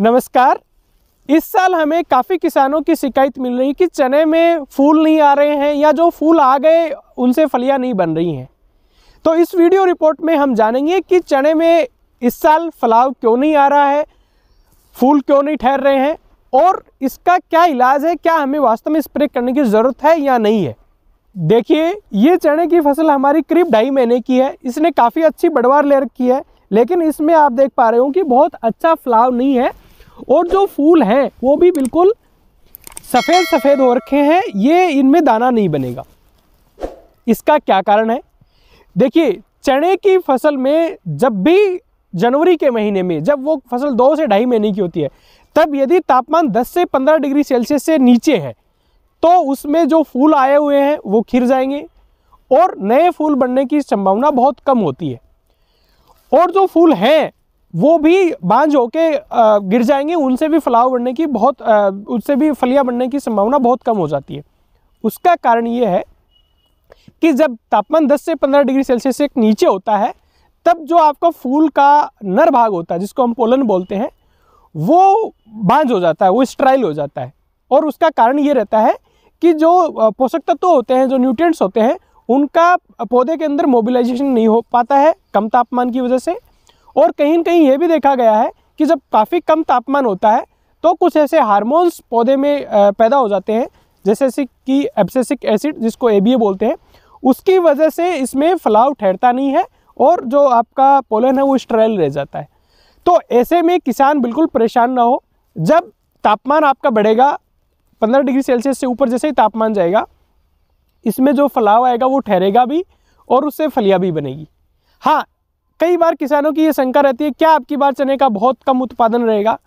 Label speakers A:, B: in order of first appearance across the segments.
A: नमस्कार इस साल हमें काफ़ी किसानों की शिकायत मिल रही कि चने में फूल नहीं आ रहे हैं या जो फूल आ गए उनसे फलियां नहीं बन रही हैं तो इस वीडियो रिपोर्ट में हम जानेंगे कि चने में इस साल फलाव क्यों नहीं आ रहा है फूल क्यों नहीं ठहर रहे हैं और इसका क्या इलाज है क्या हमें वास्तव में स्प्रे करने की ज़रूरत है या नहीं है देखिए ये चने की फसल हमारी करीब ढाई महीने की है इसने काफ़ी अच्छी बढ़वार ले रखी है लेकिन इसमें आप देख पा रहे हो कि बहुत अच्छा फलाव नहीं है और जो फूल हैं वो भी बिल्कुल सफ़ेद सफ़ेद हो रखे हैं ये इनमें दाना नहीं बनेगा इसका क्या कारण है देखिए चने की फसल में जब भी जनवरी के महीने में जब वो फसल दो से ढाई महीने की होती है तब यदि तापमान 10 से 15 डिग्री सेल्सियस से नीचे है तो उसमें जो फूल आए हुए हैं वो खिर जाएंगे और नए फूल बनने की संभावना बहुत कम होती है और जो फूल हैं वो भी बांझ होके गिर जाएंगे उनसे भी फलाव बढ़ने की बहुत उससे भी फलियाँ बढ़ने की संभावना बहुत कम हो जाती है उसका कारण ये है कि जब तापमान 10 से 15 डिग्री सेल्सियस से नीचे होता है तब जो आपका फूल का नर भाग होता है जिसको हम पोलन बोलते हैं वो बांझ हो जाता है वो स्ट्राइल हो जाता है और उसका कारण ये रहता है कि जो पोषक तत्व होते हैं जो न्यूट्रिएंट्स होते हैं उनका पौधे के अंदर मोबिलाइजेशन नहीं हो पाता है कम तापमान की वजह से और कहीं कहीं ये भी देखा गया है कि जब काफ़ी कम तापमान होता है तो कुछ ऐसे हार्मोन्स पौधे में पैदा हो जाते हैं जैसे कि एब्सेसिक एसिड जिसको ए बोलते हैं उसकी वजह से इसमें फलाव ठहरता नहीं है और जो आपका पोलन है वो स्ट्राइल रह जाता है तो ऐसे में किसान बिल्कुल परेशान ना हो जब तापमान आपका बढ़ेगा 15 डिग्री सेल्सियस से ऊपर जैसे ही तापमान जाएगा इसमें जो फलाव आएगा वो ठहरेगा भी और उससे फलियाँ भी बनेगी हाँ कई बार किसानों की ये शंका रहती है क्या आपकी बार चने का बहुत कम उत्पादन रहेगा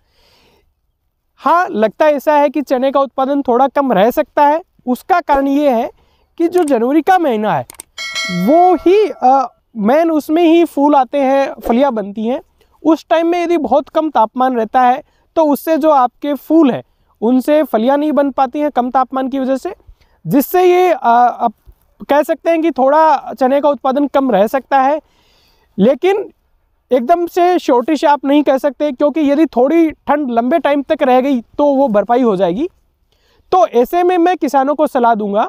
A: हाँ लगता ऐसा है कि चने का उत्पादन थोड़ा कम रह सकता है उसका कारण ये है कि जो जनवरी का महीना है वो ही मैन उसमें ही फूल आते हैं फलियाँ बनती हैं उस टाइम में यदि बहुत कम तापमान रहता है तो उससे जो आपके फूल हैं उनसे फलियाँ नहीं बन पाती हैं कम तापमान की वजह से जिससे ये आप कह सकते हैं कि थोड़ा चने का उत्पादन कम रह सकता है लेकिन एकदम से श्योरिटी से आप नहीं कह सकते क्योंकि यदि थोड़ी ठंड लंबे टाइम तक रह गई तो वो भरपाई हो जाएगी तो ऐसे में मैं किसानों को सलाह दूंगा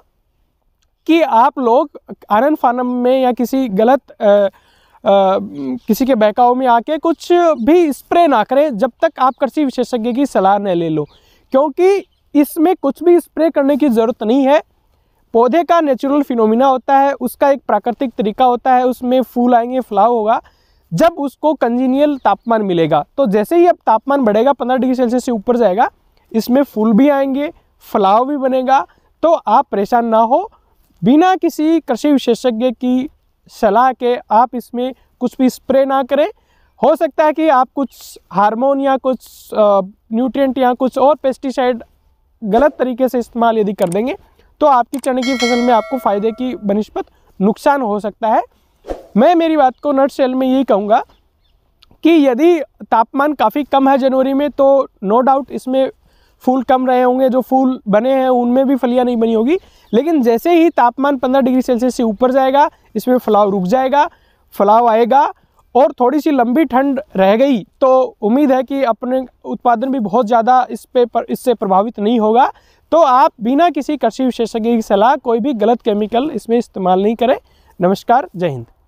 A: कि आप लोग आनंद फानम में या किसी गलत आ, आ, किसी के बहकाव में आके कुछ भी स्प्रे ना करें जब तक आप कृषि विशेषज्ञ की सलाह न ले लो क्योंकि इसमें कुछ भी स्प्रे करने की ज़रूरत नहीं है पौधे का नेचुरल फिनोमिना होता है उसका एक प्राकृतिक तरीका होता है उसमें फूल आएंगे फ्लाव होगा जब उसको कंजीनियल तापमान मिलेगा तो जैसे ही अब तापमान बढ़ेगा पंद्रह डिग्री सेल्सियस से ऊपर जाएगा इसमें फूल भी आएंगे फ्लाव भी बनेगा तो आप परेशान ना हो बिना किसी कृषि विशेषज्ञ की सलाह के आप इसमें कुछ भी स्प्रे ना करें हो सकता है कि आप कुछ हार्मोन या कुछ न्यूट्रिएंट या कुछ और पेस्टिसाइड गलत तरीके से इस्तेमाल यदि कर देंगे तो आपकी चने की फसल में आपको फ़ायदे की बनस्पत नुकसान हो सकता है मैं मेरी बात को नट सेल में यही कहूँगा कि यदि तापमान काफ़ी कम है जनवरी में तो नो डाउट इसमें फूल कम रहे होंगे जो फूल बने हैं उनमें भी फलियाँ नहीं बनी होगी लेकिन जैसे ही तापमान 15 डिग्री सेल्सियस से ऊपर जाएगा इसमें फलाव रुक जाएगा फलाव आएगा और थोड़ी सी लंबी ठंड रह गई तो उम्मीद है कि अपने उत्पादन भी बहुत ज़्यादा इस पे पर इससे प्रभावित नहीं होगा तो आप बिना किसी कृषि विशेषज्ञ की सलाह कोई भी गलत केमिकल इसमें इस्तेमाल नहीं करें नमस्कार जय हिंद